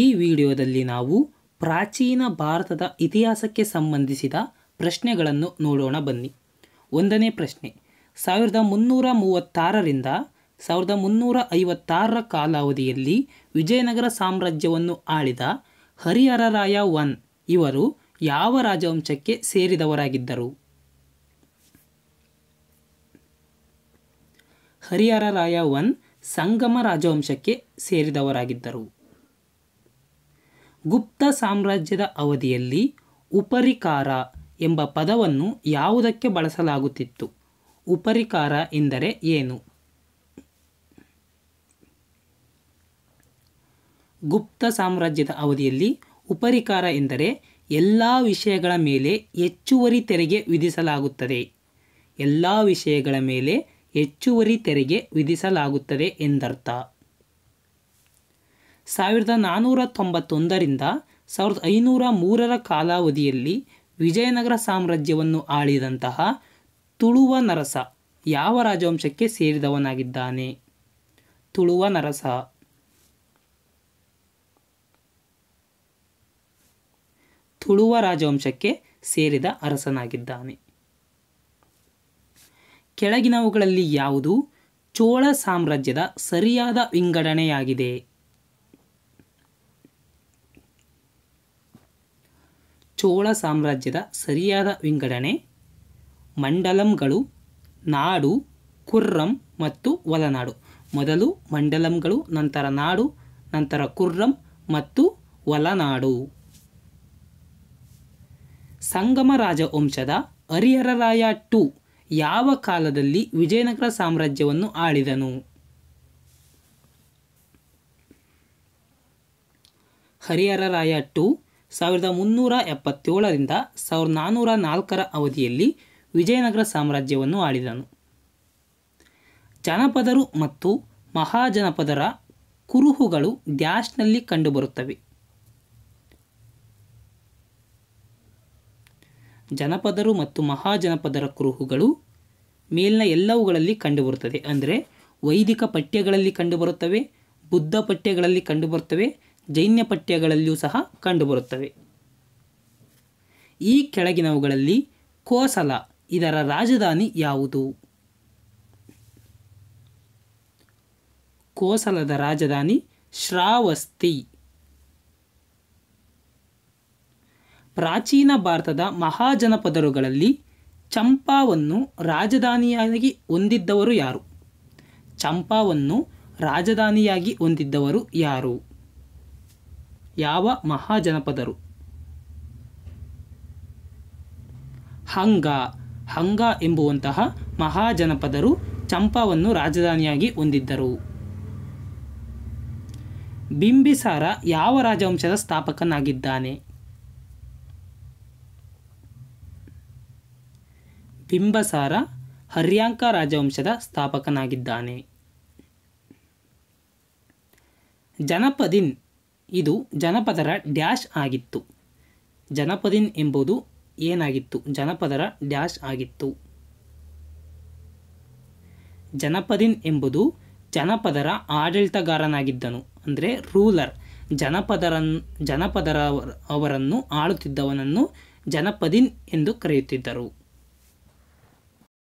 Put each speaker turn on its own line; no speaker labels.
ಈ ವಿಡಿಯೋದಲ್ಲಿ ನಾವು ಪ್ರಾಚೀನ ಭಾರತದ ಇತಿಹಾಸಕ್ಕೆ ಸಂಬಂಧಿಸಿದ ಪ್ರಶ್ನೆಗಳನ್ನು ನೋಡೋಣ ಬನ್ನಿ ಒಂದನೇ ಪ್ರಶ್ನೆ ಸಾವಿರದ ಮುನ್ನೂರ ಮೂವತ್ತಾರರಿಂದ ಸಾವಿರದ ಮುನ್ನೂರ ಐವತ್ತಾರರ ಕಾಲಾವಧಿಯಲ್ಲಿ ವಿಜಯನಗರ ಸಾಮ್ರಾಜ್ಯವನ್ನು ಆಳಿದ ಹರಿಹರರಾಯ ಒನ್ ಇವರು ಯಾವ ರಾಜವಂಶಕ್ಕೆ ಸೇರಿದವರಾಗಿದ್ದರು ಹರಿಹರರಾಯ ಒನ್ ಸಂಗಮ ರಾಜವಂಶಕ್ಕೆ ಸೇರಿದವರಾಗಿದ್ದರು ಗುಪ್ತ ಸಾಮ್ರಾಜ್ಯದ ಅವಧಿಯಲ್ಲಿ ಉಪರಿಕಾರ ಎಂಬ ಪದವನ್ನು ಯಾವುದಕ್ಕೆ ಬಳಸಲಾಗುತ್ತಿತ್ತು ಉಪರಿಕಾರ ಎಂದರೆ ಏನು ಗುಪ್ತ ಸಾಮ್ರಾಜ್ಯದ ಅವಧಿಯಲ್ಲಿ ಉಪರಿಕಾರ ಎಂದರೆ ಎಲ್ಲ ವಿಷಯಗಳ ಮೇಲೆ ಹೆಚ್ಚುವರಿ ತೆರಿಗೆ ವಿಧಿಸಲಾಗುತ್ತದೆ ಎಲ್ಲ ವಿಷಯಗಳ ಮೇಲೆ ಹೆಚ್ಚುವರಿ ತೆರಿಗೆ ವಿಧಿಸಲಾಗುತ್ತದೆ ಎಂದರ್ಥ ಸಾವಿರದ ನಾನ್ನೂರ ತೊಂಬತ್ತೊಂದರಿಂದ ಸಾವಿರದ ಐನೂರ ಮೂರರ ಕಾಲಾವಧಿಯಲ್ಲಿ ವಿಜಯನಗರ ಸಾಮ್ರಾಜ್ಯವನ್ನು ಆಳಿದಂತಹ ತುಳುವ ನರಸ ಯಾವ ರಾಜವಂಶಕ್ಕೆ ಸೇರಿದವನಾಗಿದ್ದಾನೆ ತುಳುವ ನರಸ ತುಳುವ ರಾಜವಂಶಕ್ಕೆ ಸೇರಿದ ಅರಸನಾಗಿದ್ದಾನೆ ಕೆಳಗಿನವುಗಳಲ್ಲಿ ಯಾವುದು ಚೋಳ ಸಾಮ್ರಾಜ್ಯದ ಸರಿಯಾದ ವಿಂಗಡಣೆಯಾಗಿದೆ ಚೋಳ ಸಾಮ್ರಾಜ್ಯದ ಸರಿಯಾದ ವಿಂಗಡಣೆ ಮಂಡಲಂಗಳು ನಾಡು ಕುರ್ರಂ ಮತ್ತು ಒಲನಾಡು ಮೊದಲು ಮಂಡಲಂಗಳು ನಂತರ ನಾಡು ನಂತರ ಕುರ್ರಂ ಮತ್ತು ಒಲನಾಡು ಸಂಗಮ ರಾಜವಂಶದ ಹರಿಹರರಾಯ ಟು ಯಾವ ಕಾಲದಲ್ಲಿ ವಿಜಯನಗರ ಸಾಮ್ರಾಜ್ಯವನ್ನು ಆಳಿದನು ಹರಿಹರರಾಯ ಟು ಸಾವಿರದ ಮುನ್ನೂರ ಎಪ್ಪತ್ತೇಳರಿಂದ ಸಾವಿರದ ನಾನ್ನೂರ ನಾಲ್ಕರ ಅವಧಿಯಲ್ಲಿ ವಿಜಯನಗರ ಸಾಮ್ರಾಜ್ಯವನ್ನು ಆಳಿದನು ಜನಪದರು ಮತ್ತು ಮಹಾಜನಪದರ ಕುರುಹುಗಳು ಡ್ಯಾಶ್ನಲ್ಲಿ ಕಂಡುಬರುತ್ತವೆ ಜನಪದರು ಮತ್ತು ಮಹಾಜನಪದರ ಕುರುಹುಗಳು ಮೇಲಿನ ಎಲ್ಲವುಗಳಲ್ಲಿ ಕಂಡುಬರುತ್ತದೆ ಅಂದರೆ ವೈದಿಕ ಪಠ್ಯಗಳಲ್ಲಿ ಕಂಡುಬರುತ್ತವೆ ಬುದ್ಧ ಪಠ್ಯಗಳಲ್ಲಿ ಕಂಡುಬರುತ್ತವೆ ಜೈನ್ಯ ಪಠ್ಯಗಳಲ್ಲಿಯೂ ಸಹ ಕಂಡುಬರುತ್ತವೆ ಈ ಕೆಳಗಿನವುಗಳಲ್ಲಿ ಕೋಸಲ ಇದರ ರಾಜಧಾನಿ ಯಾವುದು ಕೋಸಲದ ರಾಜಧಾನಿ ಶ್ರಾವಸ್ತಿ ಪ್ರಾಚೀನ ಭಾರತದ ಮಹಾಜನಪದರುಗಳಲ್ಲಿ ಚಂಪಾವನ್ನು ರಾಜಧಾನಿಯಾಗಿ ಹೊಂದಿದ್ದವರು ಯಾರು ಚಂಪಾವನ್ನು ರಾಜಧಾನಿಯಾಗಿ ಹೊಂದಿದ್ದವರು ಯಾರು ಯಾವ ಮಹಾಜನಪದರು ಹಂಗ ಹಂಗ ಎಂಬುವಂತಹ ಮಹಾಜನಪದರು ಚಂಪಾವನ್ನು ರಾಜಧಾನಿಯಾಗಿ ಹೊಂದಿದ್ದರು ಬಿಂಬಿಸಾರ ಯಾವ ರಾಜವಂಶದ ಸ್ಥಾಪಕನಾಗಿದ್ದಾನೆ ಬಿಂಬಸಾರ ಹರ್ಯಾಂಕ ರಾಜವಂಶದ ಸ್ಥಾಪಕನಾಗಿದ್ದಾನೆ ಜನಪದಿನ್ ಇದು ಜನಪದರ ಡ್ಯಾಶ್ ಆಗಿತ್ತು ಜನಪದಿನ್ ಎಂಬುದು ಏನಾಗಿತ್ತು ಜನಪದರ ಡ್ಯಾಶ್ ಆಗಿತ್ತು ಜನಪದಿನ್ ಎಂಬುದು ಜನಪದರ ಆಡಳಿತಗಾರನಾಗಿದ್ದನು ಅಂದರೆ ರೂಲರ್ ಜನಪದರನ್ ಜನಪದರ ಅವರನ್ನು ಆಳುತ್ತಿದ್ದವನನ್ನು ಜನಪದಿನ್ ಎಂದು ಕರೆಯುತ್ತಿದ್ದರು